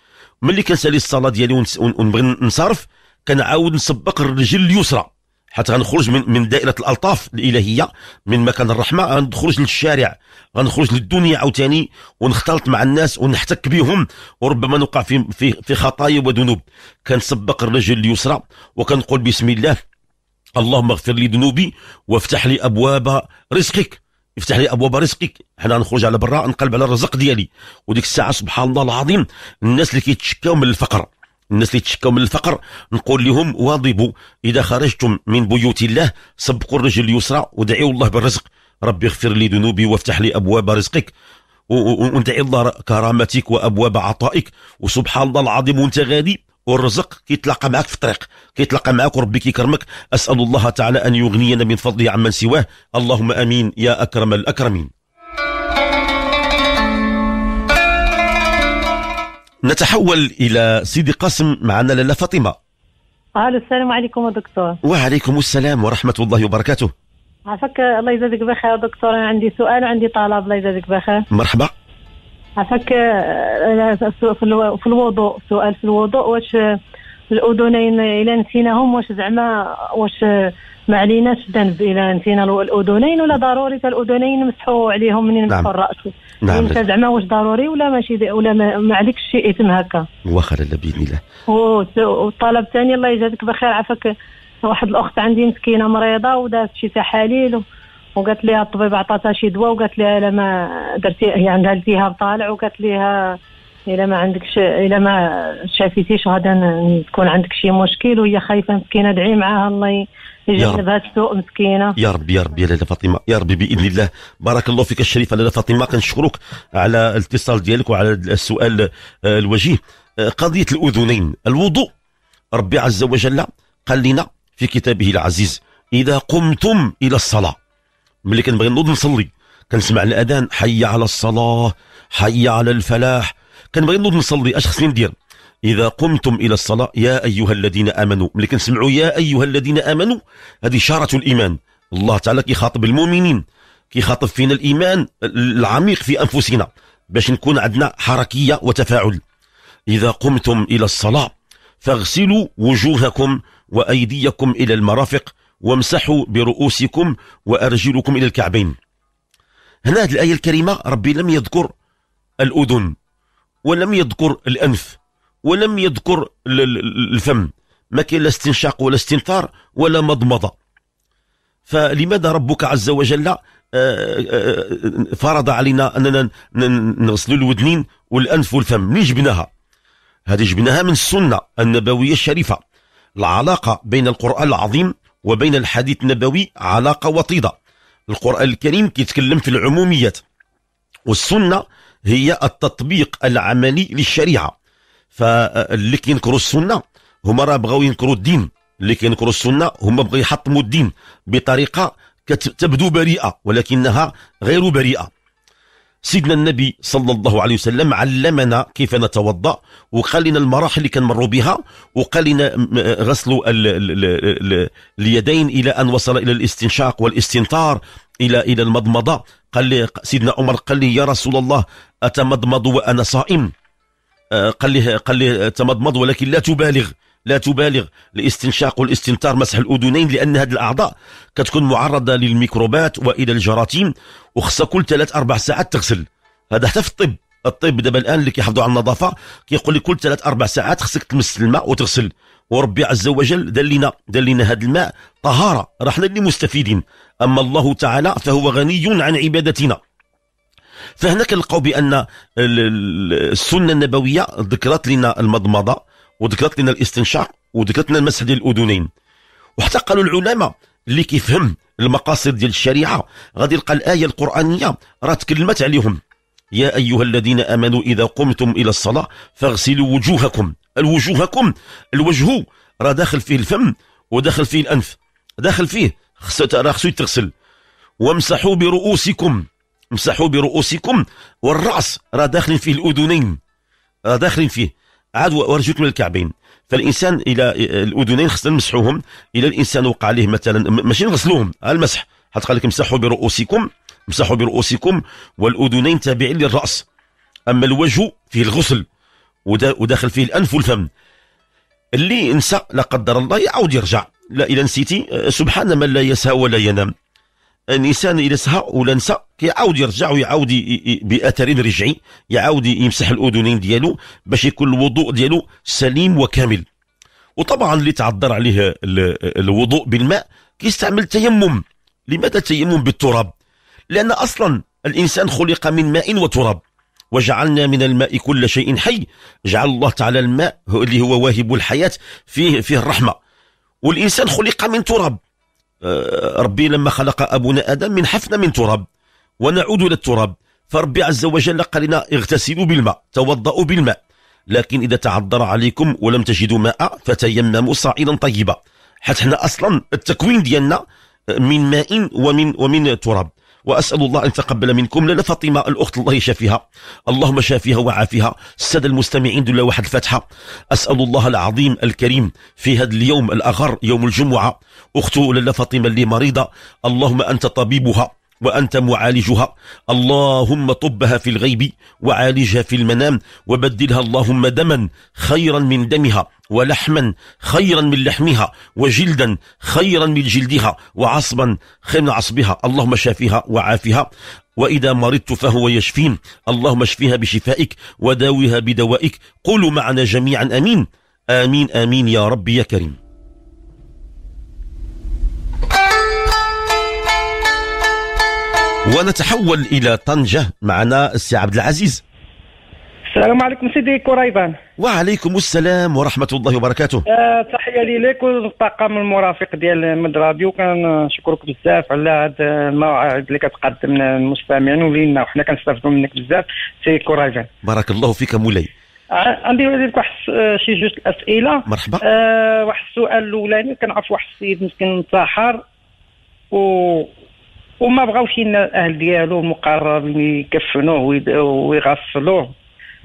ملي كنسالي الصلاه ديالي ونبغي نصرف كنعاود نسبق الرجل اليسرى حتى غنخرج من من دائره الالطاف الالهيه من مكان الرحمه غنخرج للشارع غنخرج للدنيا عاوتاني ونختلط مع الناس ونحتك بهم وربما نوقع في في في خطايا وذنوب كنسبق الرجل اليسرى وكنقول بسم الله اللهم اغفر لي ذنوبي وافتح لي ابواب رزقك افتح لي ابواب رزقك حنا غنخرج على برا نقلب على الرزق ديالي وديك الساعه سبحان الله العظيم الناس اللي كيتشكاو من الفقر الناس اللي تشكاو من الفقر نقول لهم واضبوا اذا خرجتم من بيوت الله سبقوا الرجل اليسرى ودعوا الله بالرزق ربي اغفر لي ذنوبي وافتح لي ابواب رزقك وندعي الله كرامتك وابواب عطائك وسبحان الله العظيم وانت غادي والرزق كيتلاقى معك في الطريق كيتلاقى معك وربي كيكرمك اسال الله تعالى ان يغنينا من فضله عمن سواه اللهم امين يا اكرم الاكرمين نتحول إلى سيدي قاسم معنا لاله فاطمة ألو السلام عليكم دكتور وعليكم السلام ورحمة الله وبركاته عفاك الله يجازيك بخير دكتور أنا عندي سؤال وعندي طلب الله يجازيك بخير مرحبا عفاك آه، آه، في الوضوء سؤال في الوضوء واش الاذنين الا نسيناهم واش زعما واش ما عليناش الذنب الا نسينا الاذنين ولا ضروري الاذنين نمسحوا عليهم منين نمسحوا نعم. الراس نعم انت زعما واش ضروري ولا ماشي ولا ما عليكش شي اثم هكا واخا لا باذن الله والطلب الثاني الله يجازيك بخير عافاك واحد الاخت عندي مسكينه مريضه ودارت شي تحاليل وقالت لها الطبيب عطاتها شي دواء وقالت لها لا ما درتي هي عندها التهاب طالع وقالت لها الا ما عندك الا ما شافيتيش غدا تكون عندك شي مشكل وهي خايفه مسكينه ادعي معاها الله يجنبها السوء مسكينه يا رب يا رب يا لاله فاطمه يا رب باذن الله بارك الله فيك الشريفه لاله فاطمه كنشكرك على الاتصال ديالك وعلى السؤال آه، الوجيه آه، قضيه الاذنين الوضوء ربي عز وجل قال لنا في كتابه العزيز اذا قمتم الى الصلاه ملي كنبغي نوض نصلي كنسمع الاذان حي على الصلاه حي على الفلاح كنبغي نوض نصلي اش خصني ندير اذا قمتم الى الصلاه يا ايها الذين امنوا ملي كنسمعوا يا ايها الذين امنوا هذه اشاره الايمان الله تعالى كيخاطب المؤمنين كيخاطب فينا الايمان العميق في انفسنا باش نكون عندنا حركيه وتفاعل اذا قمتم الى الصلاه فاغسلوا وجوهكم وايديكم الى المرافق وامسحوا برؤوسكم وارجلكم الى الكعبين هنا هذه الايه الكريمه ربي لم يذكر الاذن ولم يذكر الأنف ولم يذكر الفم ما كاين لا استنشاق ولا استنثار ولا مضمضة فلماذا ربك عز وجل آه، آه، آه، فرض علينا أننا نغسل الودنين والأنف والفم منين جبناها هذه جبناها من السنة النبوية الشريفة العلاقة بين القرآن العظيم وبين الحديث النبوي علاقة وطيدة القرآن الكريم كيتكلم في العموميات والسنة هي التطبيق العملي للشريعه فاللي كينكروا السنه هما راه بغاو ينكروا الدين اللي كينكروا السنه هما بغاو يحطموا الدين بطريقه تبدو بريئه ولكنها غير بريئه سيدنا النبي صلى الله عليه وسلم علمنا كيف نتوضا وقال لنا المراحل اللي كنمروا بها وقال لنا غسل اليدين الى ان وصل الى الاستنشاق والاستنطار الى الى المضمضه قال لي سيدنا عمر قال لي يا رسول الله أتمضمض وأنا صائم آه، قال لي قال لي تمضمض ولكن لا تبالغ لا تبالغ الاستنشاق والاستنتار مسح الاذنين لان هذه الاعضاء كتكون معرضه للميكروبات والى الجراثيم وخصها كل ثلاث اربع ساعات تغسل هذا حتى في الطب الطب دابا الان اللي كيحافظوا على النظافه كيقول لك كل ثلاث اربع ساعات خصك تمس الماء وتغسل وربي عز وجل دار لنا دار لنا هذا الماء طهارة راه حنا اللي مستفيدين أما الله تعالى فهو غني عن عبادتنا فهنا كنلقاو بأن السنة النبوية ذكرت لنا المضمضة وذكرت لنا الاستنشاق وذكرت لنا المسح ديال الأذنين وحتى قالوا العلماء اللي كيفهم المقاصد ديال الشريعه غادي يلقى الايه القرانيه راه تكلمت عليهم يا أيها الذين آمنوا إذا قمتم إلى الصلاة فاغسلوا وجوهكم الوجوهكم الوجه راه داخل فيه الفم وداخل فيه الأنف داخل فيه راه خصو يتغسل وامسحوا برؤوسكم امسحوا برؤوسكم والرأس راه داخلين فيه الأذنين راه داخلين فيه عاد وارجلكم الكعبين فالانسان الى الاذنين خصنا نمسحوهم الى الانسان وقع عليه مثلا ماشي نغسلوهم المسح حتى قال لك امسحوا برؤوسكم امسحوا برؤوسكم والأذنين تابعين للرأس أما الوجه فيه الغسل وداخل فيه الأنف والفم اللي انسى لا قدر الله يعود يرجع لا إذا نسيتي آه، سبحان من لا يسهى ولا ينام الانسان آه، اذا سهى ولا نسى كيعاود يرجع ويعاود باثر رجعي يعاود يمسح الاذنين ديالو باش يكون الوضوء ديالو سليم وكامل وطبعا اللي تعذر عليه الوضوء بالماء كيستعمل التيمم لماذا التيمم بالتراب لأن أصلا الإنسان خلق من ماء وتراب وجعلنا من الماء كل شيء حي جعل الله تعالى الماء اللي هو واهب الحياة فيه, فيه الرحمة والإنسان خلق من تراب آه، ربي لما خلق أبونا آدم من حفنة من تراب ونعود إلى التراب فربي عز وجل قال لنا اغتسلوا بالماء توضأوا بالماء لكن إذا تعذر عليكم ولم تجدوا ماء فتيمموا صعيدا طيبا حتى احنا أصلا التكوين ديالنا آه، من ماء ومن ومن تراب وأسأل الله أن تقبل منكم لاله فاطمة الأخت الله يشافيها اللهم شافيها وعافيها السادة المستمعين دول واحد الفاتحة أسأل الله العظيم الكريم في هذا اليوم الأغر يوم الجمعة أخته لاله فاطمة اللي مريضة اللهم أنت طبيبها وأنت معالجها اللهم طبها في الغيب وعالجها في المنام وبدلها اللهم دما خيرا من دمها ولحما خيرا من لحمها وجلدا خيرا من جلدها وعصبا خيرا من عصبها اللهم شافها وعافها وإذا مرضت فهو يشفين اللهم اشفيها بشفائك وداوها بدوائك قولوا معنا جميعا أمين آمين آمين يا ربي يا كريم ونتحول إلى طنجة معنا السي عبد العزيز السلام عليكم سيدي كوريبان وعليكم السلام ورحمة الله وبركاته آه تحية لي لك والطاقم المرافق ديال مد راديو كنشكرك بزاف على هذا الموعد اللي كتقدم للمستمعين ولينا وحنا كنستافدوا منك بزاف سي كوريبان بارك الله فيك مولاي آه، عندي لك واحد شي جوج الاسئله مرحبا آه واحد السؤال الاولاني كنعرف واحد السيد مسكين انتحر و وما بغاوش الاهل ديالو مقرر يكفنوه ويغسلوه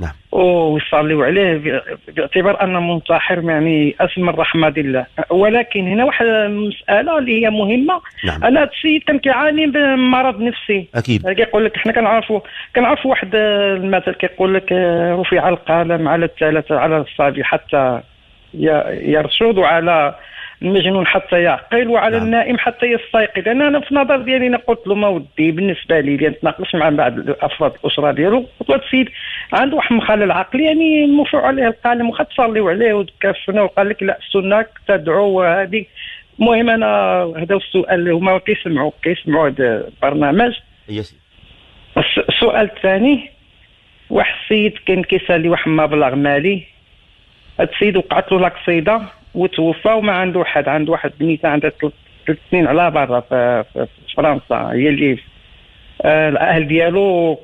نعم ويصليوا عليه باعتبار انه منتحر يعني اسم الرحمه لله ولكن هنا واحد المساله اللي هي مهمه نعم. انا السيد كان كيعاني من مرض نفسي اكيد يعني كيقول لك حنا كنعرفوا كنعرفوا واحد المثل كيقول لك آه، رفع القلم على الثلاثه على الصبي حتى يرشد على المجنون حتى يعقل وعلى نعم. النائم حتى يستيقظ انا في النظر ديالي انا قلت له ما ودي بالنسبه لي اللي نتناقش مع بعض افراد الاسره ديالو قلت له السيد عنده واحد المخلل عقلي يعني مرفوع عليه القلم وخا تصليو عليه وتكفنا وقال لك لا السنه تدعو وهذه المهم انا هذا السؤال هما كيسمعوا كيسمعوا هذا البرنامج يس إيه السؤال الثاني واحد السيد كان كيسالي واحد المبلغ مالي هذا السيد وقعت له لا قصيده وتوفى وما عنده حد عنده واحد بنيته عندها ثلاث سنين على برا في, في فرنسا هي اللي آه الاهل ديالو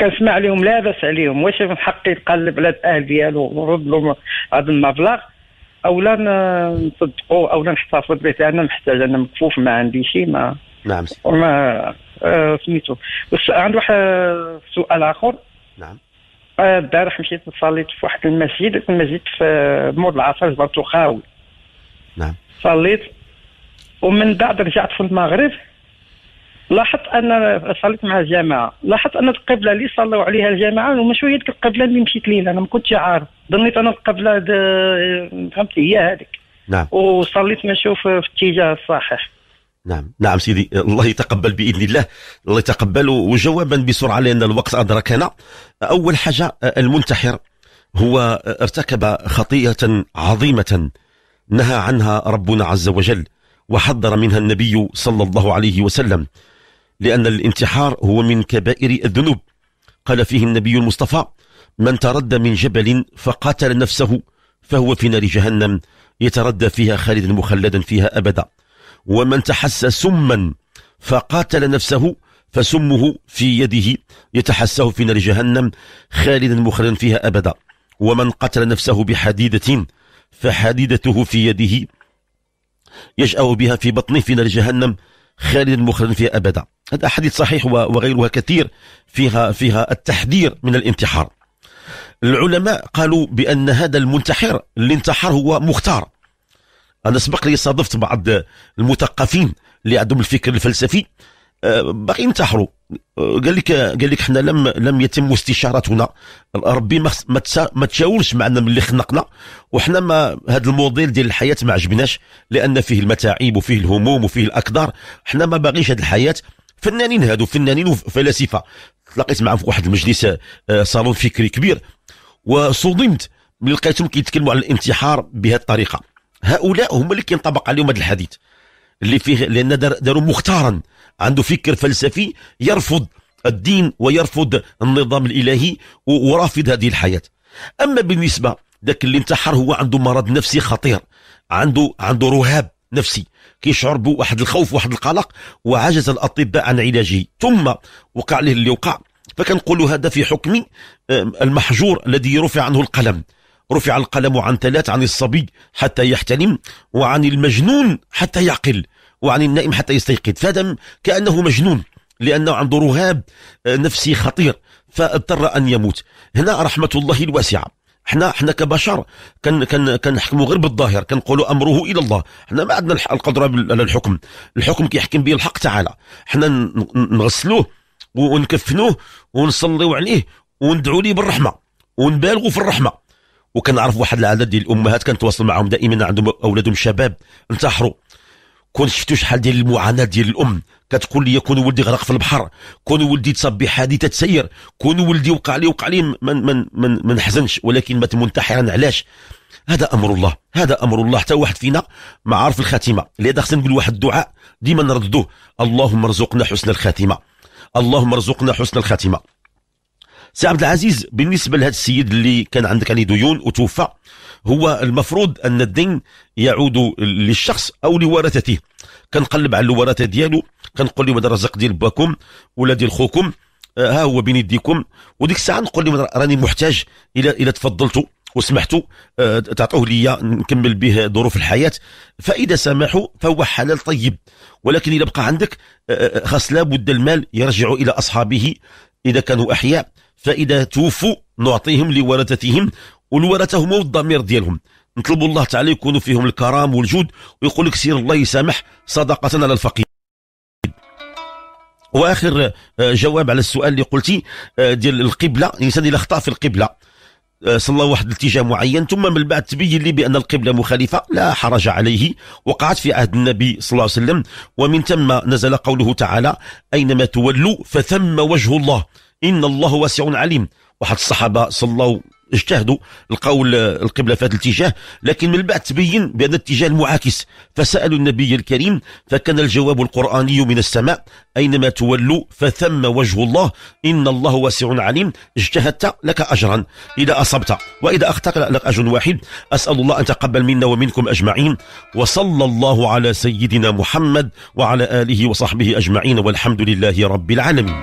كنسمع عليهم لا باس عليهم واش من حقي نقلب على الاهل ديالو ونرد لهم هذا المبلغ اولا آه، نصدقوا اولا نحتفظ به انا محتاج انا مكفوف ما عندي شيء ما نعم وما آه سميتو بس واحد سؤال اخر نعم البارح مشيت صليت في واحد المسجد المسجد في مول العصر جبرت خاوي نعم صليت ومن بعد رجعت في المغرب لاحظت ان صليت مع الجماعه لاحظت ان القبله اللي صلوا عليها الجماعه ومش هي ديك القبله اللي مشيت ليها انا ما كنتش عارف ظنيت انا القبله فهمت هي هذيك نعم وصليت ما نشوف في الاتجاه الصحيح نعم نعم سيدي الله يتقبل باذن الله الله يتقبل وجوابا بسرعه لان الوقت ادركنا اول حاجه المنتحر هو ارتكب خطيئه عظيمه نهى عنها ربنا عز وجل وحذر منها النبي صلى الله عليه وسلم لان الانتحار هو من كبائر الذنوب قال فيه النبي المصطفى من تردى من جبل فقاتل نفسه فهو في نار جهنم يتردى فيها خالدا مخلدا فيها ابدا ومن تحس سما فقاتل نفسه فسمه في يده يتحسه في نار جهنم خالدا مخلدا فيها أبدا ومن قتل نفسه بحديدة فحديدته في يده يجأ بها في بطنه في نار جهنم خالدا مخلدا فيها أبدا هذا حديث صحيح وغيرها كثير فيها فيها التحذير من الانتحار العلماء قالوا بأن هذا المنتحر اللي انتحر هو مختار انا سبق لي صادفت بعض المثقفين اللي عندهم الفكر الفلسفي آه، باقي ينتحروا آه، قال لك قال لك حنا لم لم يتم استشارتنا ربي ما ما تشاورش معنا من اللي خنقنا وحنا ما هذا الموديل ديال الحياه ما عجبناش لان فيه المتاعب وفيه الهموم وفيه الاقدار حنا ما باغيش هذه الحياه فنانين هادو فنانين وفلاسفه تلاقيت معهم في واحد المجلس آه، صالون فكري كبير وصدمت ملي لقيتهم كيتكلموا على الانتحار بهذه الطريقه هؤلاء هم اللي كينطبق عليهم هذا الحديث اللي فيه لان داروا مختارا عنده فكر فلسفي يرفض الدين ويرفض النظام الالهي ورافض هذه الحياه اما بالنسبه ذاك اللي انتحر هو عنده مرض نفسي خطير عنده عنده رهاب نفسي كيشعر بواحد الخوف واحد القلق وعجز الاطباء عن علاجه ثم وقع له اللي وقع فكنقولوا هذا في حكم المحجور الذي رفع عنه القلم رفع القلم عن ثلاث عن الصبي حتى يحتلم وعن المجنون حتى يعقل وعن النائم حتى يستيقظ فادم كأنه مجنون لأنه عنده رهاب آه، نفسي خطير فاضطر أن يموت هنا رحمة الله الواسعة احنا احنا كبشر كان كان كنحكموا غير بالظاهر كنقولوا امره الى الله احنا ما عندنا القدره على الحكم الحكم كيحكم به الحق تعالى احنا نغسلوه ونكفنوه ونصليو عليه وندعو ليه بالرحمه ونبالغوا في الرحمه وكنعرف واحد العدد ديال الامهات كنتواصل معهم دائما عندهم اولادهم شباب انتحروا كون شفتوا شحال ديال المعاناه ديال الام كتقول لي كون ولدي غرق في البحر كون ولدي تصاب بحادثه تسير كون ولدي وقع لي وقع لي من من من ما نحزنش ولكن مات منتحرا علاش هذا امر الله هذا امر الله حتى واحد فينا ما عارف الخاتمه لهذا خصنا نقول واحد الدعاء ديما نردوه اللهم ارزقنا حسن الخاتمه اللهم ارزقنا حسن الخاتمه سي عبد العزيز بالنسبه لهذا السيد اللي كان عندك عليه يعني ديون وتوفى هو المفروض ان الدين يعود للشخص او لورثته كنقلب على الورثه ديالو كنقول لهم هذا الرزق ديال باكم ولا ديال خوكم آه، ها هو بين يديكم وديك الساعه نقول لهم راني محتاج الى الى تفضلتوا وسمحتوا آه، تعطوه لي نكمل به ظروف الحياه فاذا سمحوا فهو حلال طيب ولكن اذا بقى عندك آه، خاص لابد المال يرجع الى اصحابه اذا كانوا احياء فإذا توفوا نعطيهم لورثتهم والورثة هما والضمير ديالهم نطلب الله تعالى يكون فيهم الكرم والجود ويقول لك سير الله يسامح صدقة على الفقير واخر آه، جواب على السؤال اللي قلتي آه، ديال القبله الانسان الا خطا في القبله آه، صلى واحد الاتجاه معين ثم من بعد تبين لي بان القبله مخالفه لا حرج عليه وقعت في عهد النبي صلى الله عليه وسلم ومن ثم نزل قوله تعالى اينما تولوا فثم وجه الله إن الله واسع عليم واحد الصحابة صلوا اجتهدوا لقوا القبله في هذا الاتجاه لكن من بعد تبين بان الاتجاه المعاكس فسالوا النبي الكريم فكان الجواب القراني من السماء اينما تولوا فثم وجه الله ان الله واسع عليم اجتهدت لك اجرا اذا اصبت واذا اخطات لك اجر واحد اسال الله ان تقبل منا ومنكم اجمعين وصلى الله على سيدنا محمد وعلى اله وصحبه اجمعين والحمد لله رب العالمين